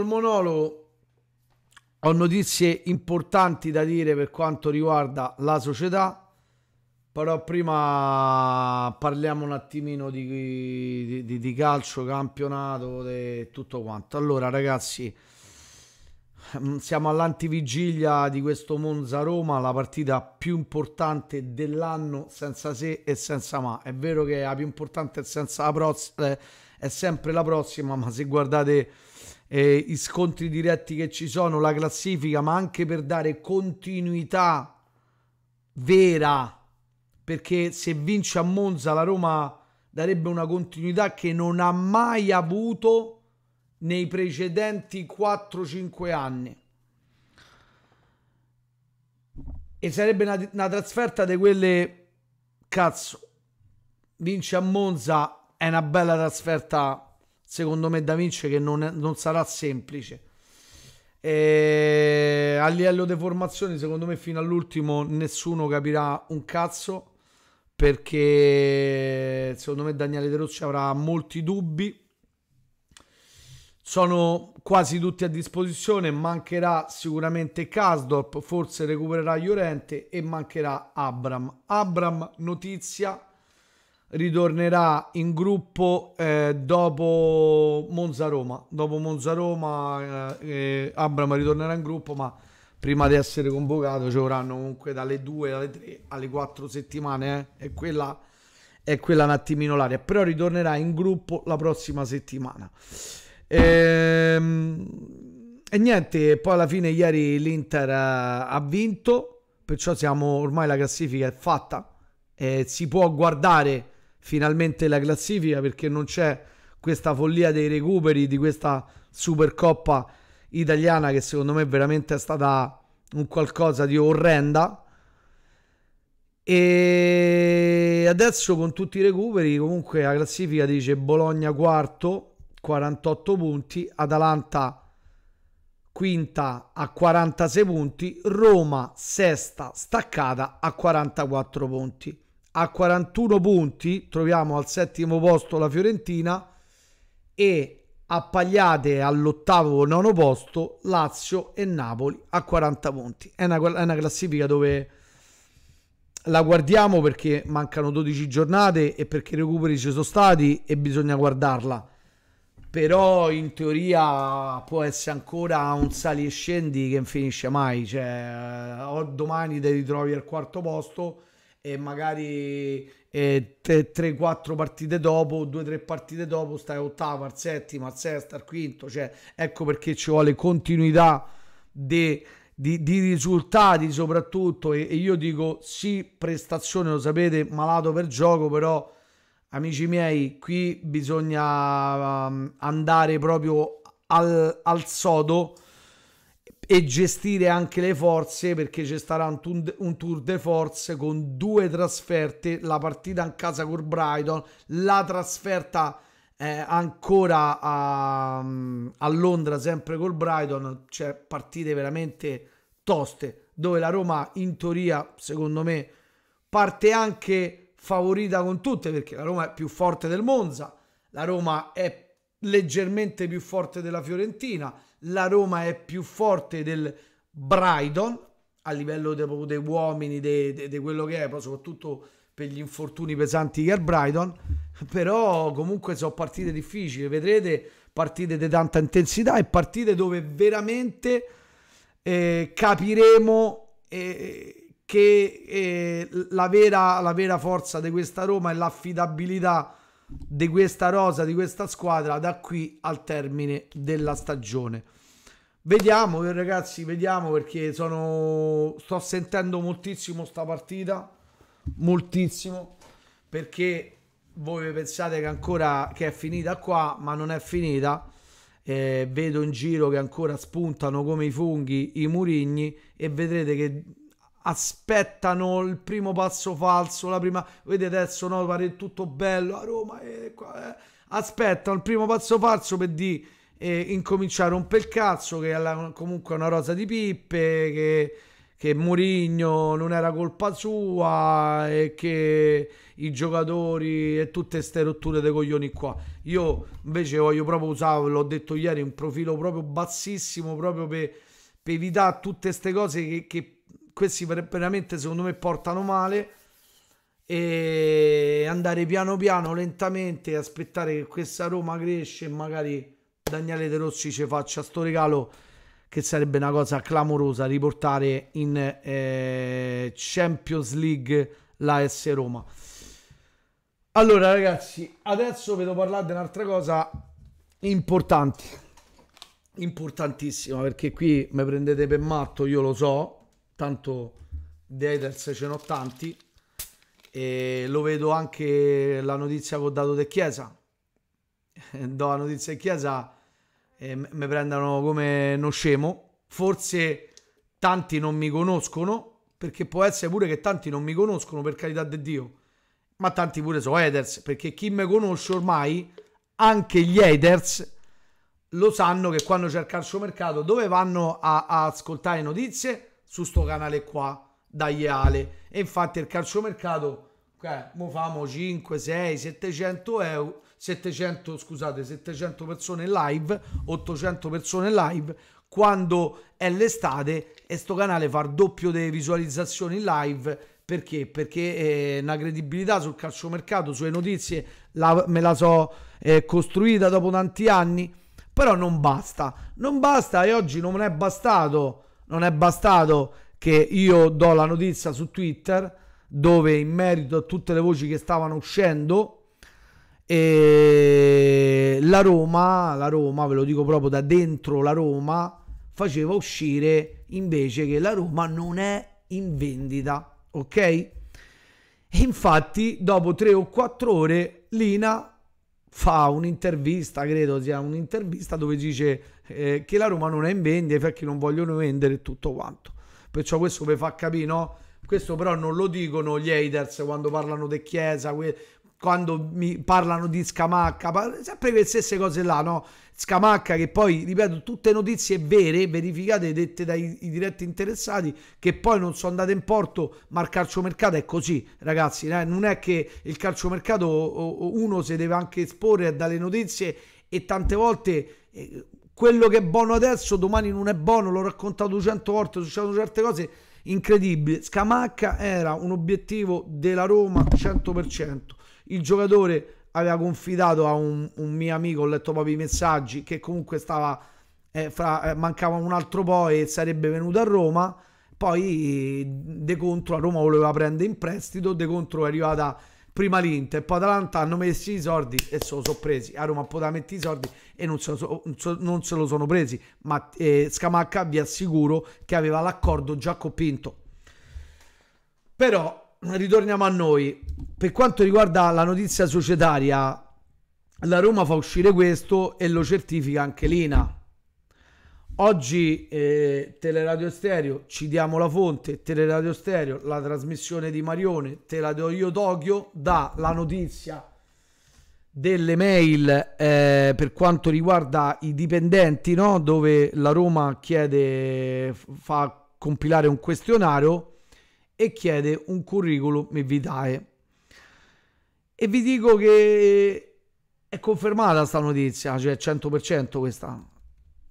il monologo ho notizie importanti da dire per quanto riguarda la società, però prima parliamo un attimino di, di, di calcio, campionato e tutto quanto. Allora ragazzi, mm, siamo all'antivigilia di questo Monza-Roma, la partita più importante dell'anno senza se e senza ma. È vero che la più importante senza la prossima, eh, è sempre la prossima, ma se guardate eh, i scontri diretti che ci sono, la classifica, ma anche per dare continuità vera. Perché se vince a Monza la Roma darebbe una continuità che non ha mai avuto nei precedenti 4-5 anni. E sarebbe una, una trasferta di quelle cazzo. Vince a Monza è una bella trasferta secondo me da vincere che non, è, non sarà semplice. E a livello di formazioni, secondo me, fino all'ultimo nessuno capirà un cazzo perché secondo me Daniele De Rossi avrà molti dubbi. Sono quasi tutti a disposizione, mancherà sicuramente Kasdorp, forse recupererà Llorente e mancherà Abram. Abram, notizia, ritornerà in gruppo eh, dopo Monza Roma. Dopo Monza Roma eh, eh, Abram ritornerà in gruppo, ma prima di essere convocato ci vorranno comunque dalle 2 alle 3 alle 4 settimane eh. e quella è quella un attimino l'aria, però ritornerà in gruppo la prossima settimana. Ehm, e niente, poi alla fine ieri l'Inter eh, ha vinto, perciò siamo ormai la classifica è fatta, si può guardare finalmente la classifica perché non c'è questa follia dei recuperi di questa Supercoppa italiana che secondo me veramente è stata un qualcosa di orrenda. E adesso con tutti i recuperi comunque la classifica dice Bologna quarto, 48 punti, Atalanta quinta a 46 punti, Roma sesta staccata a 44 punti a 41 punti troviamo al settimo posto la Fiorentina e appagliate all'ottavo nono posto Lazio e Napoli a 40 punti. È una, è una classifica dove la guardiamo perché mancano 12 giornate e perché i recuperi ci sono stati e bisogna guardarla. Però in teoria può essere ancora un sali e scendi che non finisce mai. Cioè, o domani ti ritrovi al quarto posto e magari eh, 3-4 partite dopo, 2-3 partite dopo stai ottavo, al settimo, al sesto, al quinto, cioè ecco perché ci vuole continuità di, di, di risultati soprattutto e, e, io dico sì prestazione, lo sapete, malato per gioco, però amici miei qui bisogna um, andare proprio al, al sodo e gestire anche le forze perché ci starà un, un, tour de force con due trasferte, la partita in casa con Brighton, la trasferta eh, ancora a, a, Londra sempre col Brighton, cioè partite veramente toste dove la Roma in teoria secondo me parte anche favorita con tutte perché la Roma è più forte del Monza, la Roma è leggermente più forte della Fiorentina, la Roma è più forte del Brighton a livello dei, dei uomini, di quello che è, però soprattutto per gli infortuni pesanti che ha il Brighton, però comunque sono partite difficili, vedrete partite di tanta intensità e partite dove veramente eh, capiremo eh, che eh, la, vera, la vera forza di questa Roma è l'affidabilità di questa rosa, di questa squadra da qui al termine della stagione. Vediamo eh, ragazzi, vediamo perché sono sto sentendo moltissimo sta partita, moltissimo perché voi pensate che ancora che è finita qua, ma non è finita. Eh, vedo in giro che ancora spuntano come i funghi i murigni e vedrete che aspettano il primo passo falso, la prima... Vedete adesso, no? Pare tutto bello, a Roma, eh, eh. aspettano il primo passo falso per di eh, incominciare un pel cazzo che è la, comunque una rosa di pippe, che, che Murigno non era colpa sua e che i giocatori e tutte queste rotture dei coglioni qua. Io invece voglio proprio usare, l'ho detto ieri, un profilo proprio bassissimo proprio per, per evitare tutte queste cose che, che questi veramente secondo me portano male e andare piano piano lentamente aspettare che questa Roma cresce e magari Daniele De Rossi ci faccia sto regalo che sarebbe una cosa clamorosa riportare in eh, Champions League la S Roma. Allora ragazzi, adesso vedo parlare di un'altra cosa importante, importantissima, perché qui mi prendete per matto, io lo so, tanto di haters ce n'ho tanti e lo vedo anche la notizia che ho dato di Chiesa do la notizia di Chiesa e mi prendono come uno scemo forse tanti non mi conoscono perché può essere pure che tanti non mi conoscono per carità di Dio ma tanti pure sono haters perché chi mi conosce ormai anche gli haters lo sanno che quando c'è il calciomercato dove vanno a, a ascoltare notizie su sto canale qua dagli ale e infatti il calciomercato eh, mo famo 5, 6, 700 euro 700 scusate 700 persone live 800 persone live quando è l'estate e sto canale fa il doppio delle visualizzazioni live perché? Perché eh, una credibilità sul calciomercato, sulle notizie, la, me la so eh, costruita dopo tanti anni, però non basta, non basta e oggi non è bastato non è bastato che io do la notizia su Twitter dove in merito a tutte le voci che stavano uscendo e la Roma, la Roma, ve lo dico proprio da dentro la Roma, faceva uscire invece che la Roma non è in vendita, ok? E infatti dopo tre o quattro ore Lina fa un'intervista, credo sia un'intervista dove dice eh, che la Roma non è in vendita perché non vogliono vendere e tutto quanto. Perciò questo per far capire, no? Questo però non lo dicono gli haters quando parlano di Chiesa, quando mi parlano di Scamacca, sempre le stesse cose là, no? Scamacca che poi, ripeto, tutte notizie vere, verificate, dette dai diretti interessati, che poi non sono andate in porto, ma il calciomercato è così, ragazzi, eh? non è che il calciomercato uno si deve anche esporre a dalle notizie e tante volte... Eh, quello che è buono adesso domani non è buono, l'ho raccontato cento volte, succedono certe cose incredibili. Scamacca era un obiettivo della Roma 100% il giocatore aveva confidato a un, un mio amico, ho letto proprio i messaggi, che comunque stava, eh, fra, eh, mancava un altro po' e sarebbe venuto a Roma, poi De Contro a Roma voleva prendere in prestito, De Contro è arrivata prima l'Inter, poi Atalanta hanno messo i soldi e se lo sono presi, a Roma poteva mettere i soldi e non se, so, non se lo, sono presi, ma eh, Scamacca vi assicuro che aveva l'accordo già copinto. Però ritorniamo a noi. Per quanto riguarda la notizia societaria, la Roma fa uscire questo e lo certifica anche Lina. Oggi eh, Teleradio Stereo, ci diamo la fonte, Teleradio Stereo, la trasmissione di Marione, te la do io Tokyo, dà la notizia delle mail eh, per quanto riguarda i dipendenti, no? dove la Roma chiede, fa compilare un questionario e chiede un curriculum vitae. E vi dico che è confermata sta notizia, cioè 100% questa.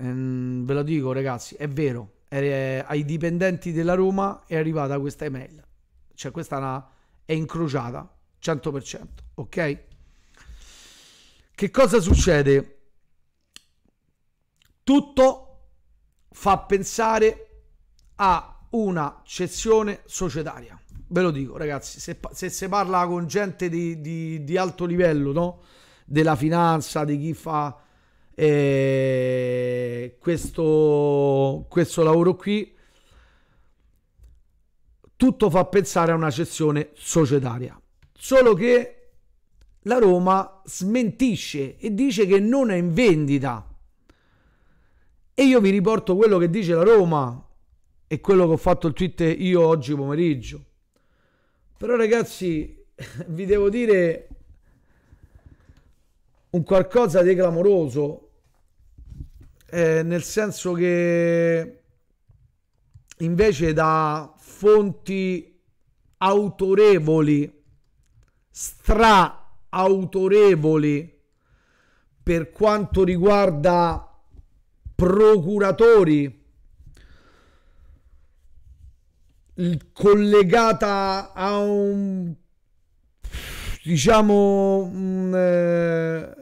Ehm, ve lo dico ragazzi, è vero. È, è, eh, ai dipendenti della Roma è arrivata questa email. Cioè questa è, una, è incrociata, 100%, ok? Che cosa succede? Tutto fa pensare a una cessione societaria. Ve lo dico, ragazzi, se, se si parla con gente di, di, di, alto livello, no? della finanza, di chi fa eh, questo, questo lavoro qui, tutto fa pensare a una cessione societaria. Solo che la Roma smentisce e dice che non è in vendita. E io vi riporto quello che dice la Roma è quello che ho fatto il tweet io oggi pomeriggio. Però ragazzi, vi devo dire un qualcosa di clamoroso, eh, nel senso che invece da fonti autorevoli, stra autorevoli per quanto riguarda procuratori, collegata a un diciamo un, eh,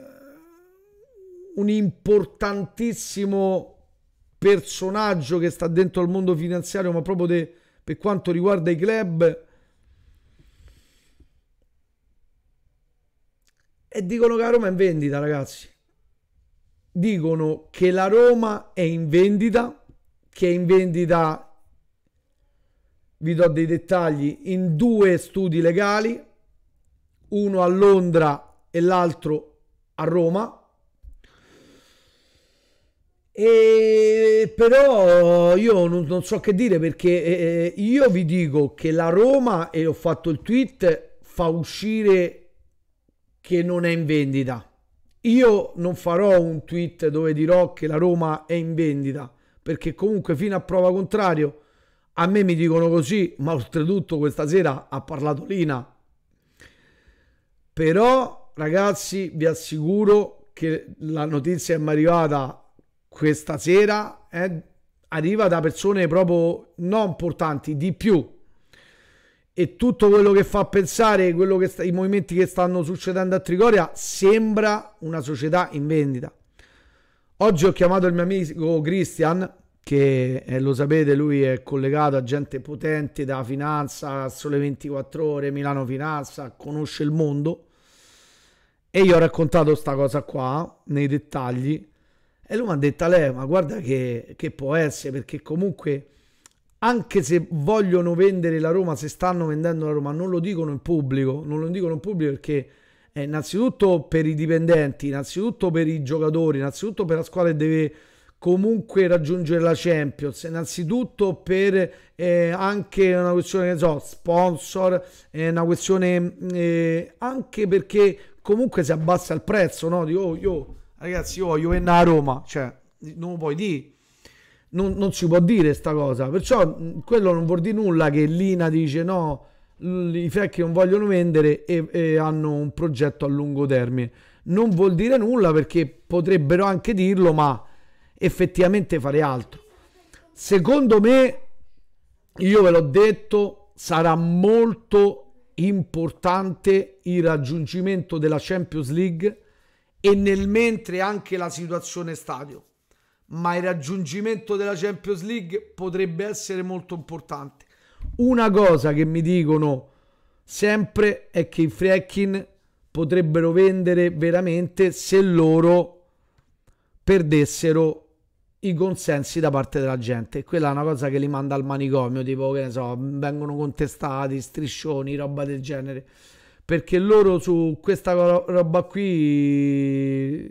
un, importantissimo personaggio che sta dentro al mondo finanziario ma proprio de, per quanto riguarda i club e dicono che la Roma è in vendita ragazzi dicono che la Roma è in vendita che è in vendita vi do dei dettagli, in due studi legali, uno a Londra e l'altro a Roma. E però io non, non so che dire perché eh, io vi dico che la Roma, e ho fatto il tweet, fa uscire che non è in vendita. Io non farò un tweet dove dirò che la Roma è in vendita perché comunque fino a prova contrario a me mi dicono così, ma oltretutto questa sera ha parlato Lina. Però ragazzi vi assicuro che la notizia mi è arrivata questa sera, eh, arriva da persone proprio non importanti, di più. E tutto quello che fa pensare, quello che sta, i movimenti che stanno succedendo a Trigoria, sembra una società in vendita. Oggi ho chiamato il mio amico Christian perché eh, lo sapete lui è collegato a gente potente da Finanza, Sole 24 Ore, Milano Finanza, conosce il mondo e io ho raccontato questa cosa qua nei dettagli e lui mi ha detto lei ma guarda che, che può essere perché comunque anche se vogliono vendere la Roma, se stanno vendendo la Roma, non lo dicono in pubblico, non lo dicono in pubblico perché eh, innanzitutto per i dipendenti, innanzitutto per i giocatori, innanzitutto per la squadra che deve comunque raggiungere la Champions, innanzitutto per eh, anche una questione che so, sponsor, eh, una questione mm, eh, anche perché comunque si abbassa il prezzo, no? Di oh, io ragazzi, io voglio venire a Roma, cioè non lo puoi dire. Non, non, si può dire sta cosa, perciò mm, quello non vuol dire nulla che Lina dice no, i fecchi non vogliono vendere e, e hanno un progetto a lungo termine. Non vuol dire nulla perché potrebbero anche dirlo, ma effettivamente fare altro. Secondo me, io ve l'ho detto, sarà molto importante il raggiungimento della Champions League e nel mentre anche la situazione stadio. Ma il raggiungimento della Champions League potrebbe essere molto importante. Una cosa che mi dicono sempre è che i fracking potrebbero vendere veramente se loro perdessero i consensi da parte della gente. Quella è una cosa che li manda al manicomio, tipo che ne so, vengono contestati, striscioni, roba del genere. Perché loro su questa roba qui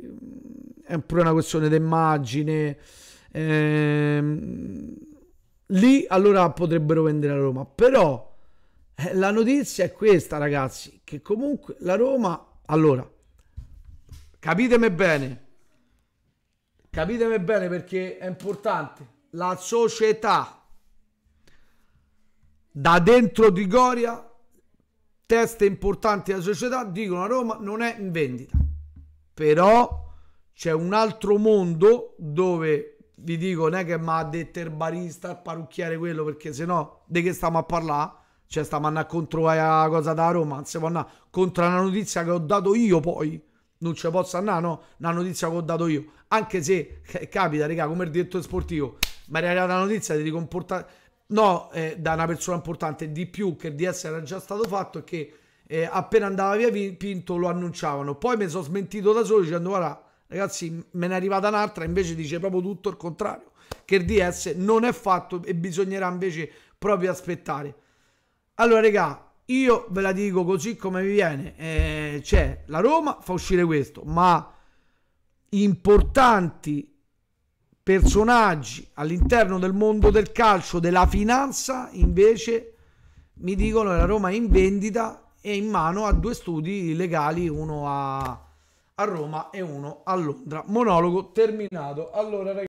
è pure una questione d'immagine. Ehm, lì allora potrebbero vendere a Roma. Però eh, la notizia è questa, ragazzi, che comunque la Roma... Allora, capitemi bene, Capitemi bene perché è importante. La società da dentro di Goria, teste importanti della società, dicono a Roma non è in vendita. Però c'è un altro mondo dove vi dico non è che mi ha detto il barista, il parrucchiere quello perché se no di che stiamo a parlare? Cioè stiamo andando contro la cosa da Roma, non contro una notizia che ho dato io poi non ci posso andare, no? Una notizia che ho dato io. Anche se eh, capita, raga, come il direttore sportivo, ma è arrivata la notizia di comportare, no, eh, da una persona importante, di più che il DS era già stato fatto e che eh, appena andava via Pinto lo annunciavano. Poi mi sono smentito da solo dicendo, guarda, ragazzi, me ne è arrivata un'altra, invece dice proprio tutto il contrario, che il DS non è fatto e bisognerà invece proprio aspettare. Allora, raga, io ve la dico così come mi viene. Eh, cioè, la Roma fa uscire questo, ma importanti personaggi all'interno del mondo del calcio, della finanza, invece mi dicono che la Roma è in vendita e in mano a due studi legali, uno a, a Roma e uno a Londra. Monologo terminato. Allora, ragazzi.